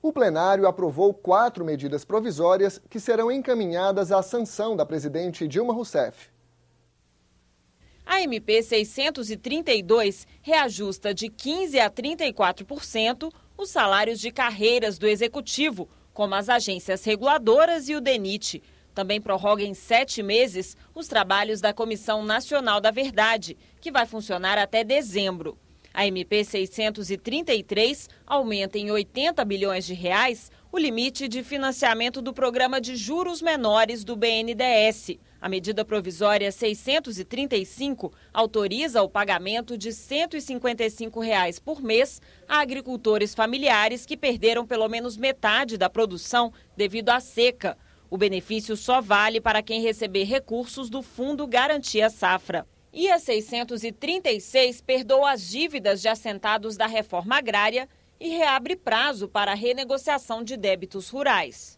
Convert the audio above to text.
o plenário aprovou quatro medidas provisórias que serão encaminhadas à sanção da presidente Dilma Rousseff. A MP 632 reajusta de 15% a 34% os salários de carreiras do Executivo, como as agências reguladoras e o DENIT. Também prorroga em sete meses os trabalhos da Comissão Nacional da Verdade, que vai funcionar até dezembro. A MP 633 aumenta em 80 bilhões de reais o limite de financiamento do programa de juros menores do BNDES. A medida provisória 635 autoriza o pagamento de R$ 155 reais por mês a agricultores familiares que perderam pelo menos metade da produção devido à seca. O benefício só vale para quem receber recursos do Fundo Garantia Safra e a 636 perdoa as dívidas de assentados da reforma agrária e reabre prazo para a renegociação de débitos rurais.